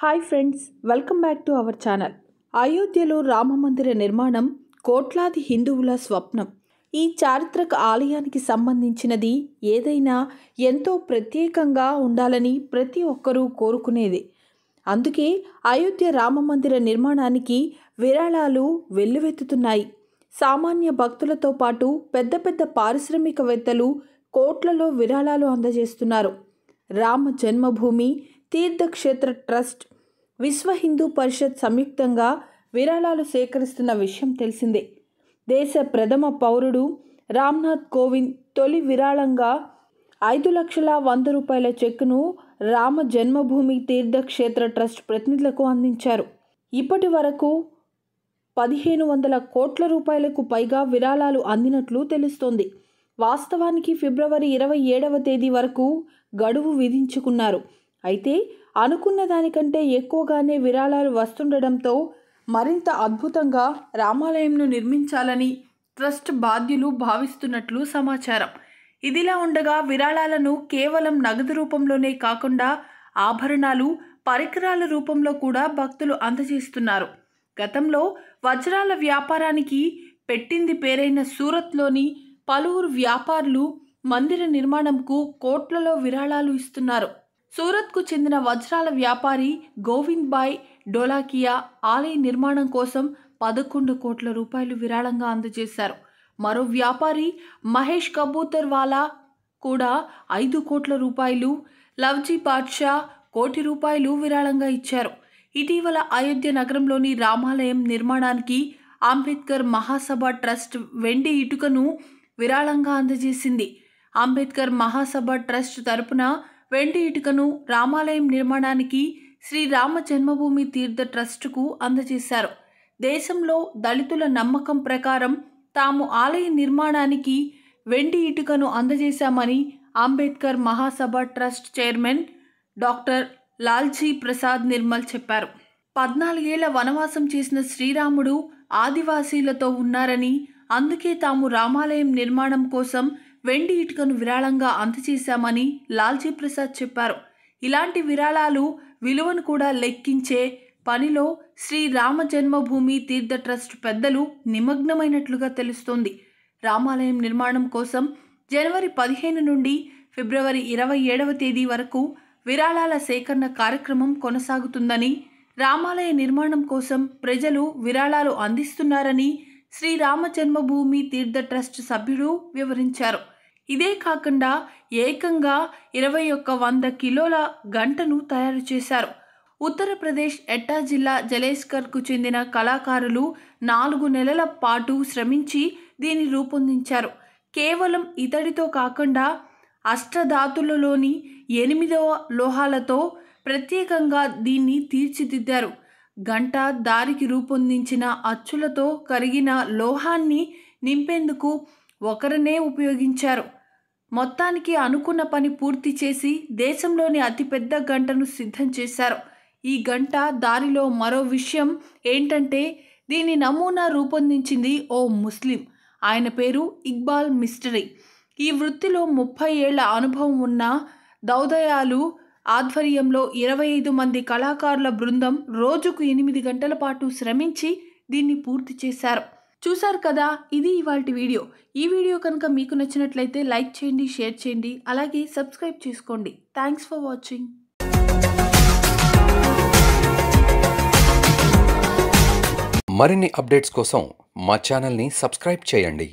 hi friends welcome back to our channel అయోధ్యలో రామమందిర నిర్మాణం కోట్లాది హిందువుల స్వప్నం ఈ చారిత్రక ఆలయానికి సంబంధించినది ఏదైనా ఎంతో ప్రత్యేకంగా ఉండాలని ప్రతి ఒక్కరూ కోరుకునేది అందుకే అయోధ్య రామమందిర నిర్మాణానికి విరాళాలు వెల్లువెత్తుతున్నాయి సామాన్య భక్తులతో పాటు పెద్ద పెద్ద పారిశ్రామికవేత్తలు కోట్లలో విరాళాలు అందజేస్తున్నారు రామ జన్మభూమి తీర్థక్షేత్ర ట్రస్ట్ విశ్వ హిందూ పరిషత్ సంయుక్తంగా విరాళాలు సేకరిస్తున్న విషయం తెలిసిందే దేశ ప్రథమ పౌరుడు రామ్నాథ్ కోవింద్ తొలి విరాళంగా ఐదు లక్షల వంద రూపాయల చెక్కును రామ జన్మభూమి తీర్థక్షేత్ర ట్రస్ట్ ప్రతినిధులకు అందించారు ఇప్పటి వరకు పదిహేను వందల కోట్ల రూపాయలకు పైగా విరాళాలు అందినట్లు తెలుస్తోంది వాస్తవానికి ఫిబ్రవరి ఇరవై ఏడవ తేదీ వరకు గడువు విధించుకున్నారు అయితే అనుకున్న దానికంటే ఎక్కువగానే విరాళాలు వస్తుండడంతో మరింత అద్భుతంగా రామాలయంను నిర్మించాలని ట్రస్ట్ బాధ్యులు భావిస్తున్నట్లు సమాచారం ఇదిలా ఉండగా విరాళాలను కేవలం నగదు రూపంలోనే కాకుండా ఆభరణాలు పరికరాల రూపంలో కూడా భక్తులు అందజేస్తున్నారు గతంలో వజ్రాల వ్యాపారానికి పెట్టింది పేరైన సూరత్లోని పలువురు వ్యాపారులు మందిర నిర్మాణంకు కోట్లలో విరాళాలు ఇస్తున్నారు సూరత్కు చెందిన వజ్రాల వ్యాపారి గోవింద్ బాయ్ డోలాకియా ఆలయ నిర్మాణం కోసం పదకొండు కోట్ల రూపాయలు విరాళంగా అందజేశారు మరో వ్యాపారి మహేష్ కబూతర్వాలా కూడా ఐదు కోట్ల రూపాయలు లవ్జీ పాట్షా కోటి రూపాయలు విరాళంగా ఇచ్చారు ఇటీవల అయోధ్య నగరంలోని రామాలయం నిర్మాణానికి అంబేద్కర్ మహాసభ ట్రస్ట్ వెండి ఇటుకను విరాళంగా అందజేసింది అంబేద్కర్ మహాసభ ట్రస్ట్ తరపున వెండి ఇటుకను రామాలయం నిర్మాణానికి శ్రీ రామ జన్మభూమి తీర్థ ట్రస్టుకు అందజేశారు దేశంలో దళితుల నమ్మకం ప్రకారం తాము ఆలయ నిర్మాణానికి వెండి ఇటుకను అందజేశామని అంబేద్కర్ మహాసభ trust chairman doctor Lalji Prasad Nirmal చెప్పారు పద్నాలుగేళ్ల వనవాసం చేసిన శ్రీరాముడు ఆదివాసీలతో ఉన్నారని అందుకే తాము రామాలయం నిర్మాణం కోసం వెండి ఇటుకను విరాళంగా అందచేశామని లాల్జీ ప్రసాద్ చెప్పారు ఇలాంటి విరాళాలు విలువను కూడా లెక్కించే పనిలో శ్రీ రామ జన్మభూమి తీర్థ ట్రస్ట్ పెద్దలు నిమగ్నమైనట్లుగా తెలుస్తోంది రామాలయం నిర్మాణం కోసం జనవరి పదిహేను నుండి ఫిబ్రవరి ఇరవై ఏడవ తేదీ వరకు విరాళాల సేకరణ కార్యక్రమం కొనసాగుతుందని రామాలయ నిర్మాణం కోసం ప్రజలు విరాళాలు అందిస్తున్నారని శ్రీ రామ జన్మభూమి తీర్థ ట్రస్ట్ సభ్యుడు వివరించారు ఇదే కాకుండా ఏకంగా ఇరవై ఒక్క వంద కిలోల గంటను తయారు చేశారు ఉత్తరప్రదేశ్ ఎట్టా జిల్లా జలేస్కర్కు చెందిన కళాకారులు నాలుగు నెలల పాటు శ్రమించి దీన్ని రూపొందించారు కేవలం ఇతడితో కాకుండా అష్టధాతులలోని ఎనిమిదవ లోహాలతో ప్రత్యేకంగా దీన్ని తీర్చిదిద్దారు గంట దారికి రూపొందించిన అచ్చులతో కరిగిన లోహాన్ని నింపేందుకు ఒకరినే ఉపయోగించారు మొత్తానికి అనుకున్న పని పూర్తి చేసి దేశంలోని అతిపెద్ద గంటను సిద్ధం చేశారు ఈ గంట దారిలో మరో విషయం ఏంటంటే దీని నమూనా రూపొందించింది ఓ ముస్లిం ఆయన పేరు ఇక్బాల్ మిస్టరీ ఈ వృత్తిలో ముప్పై ఏళ్ల అనుభవం ఉన్న దౌదయాలు ఆధ్వర్యంలో ఇరవై ఐదు మంది కళాకారుల బృందం రోజుకు ఎనిమిది గంటల పాటు శ్రమించి దీన్ని పూర్తి చేశారు చూశారు కదా ఇది ఇవాళ వీడియో ఈ వీడియో కనుక మీకు నచ్చినట్లయితే లైక్ చేయండి షేర్ చేయండి అలాగే సబ్స్క్రైబ్ చేసుకోండి థ్యాంక్స్ ఫర్ వాచింగ్ మరిన్ని అప్డేట్స్ కోసం మా ఛానల్ని సబ్స్క్రైబ్ చేయండి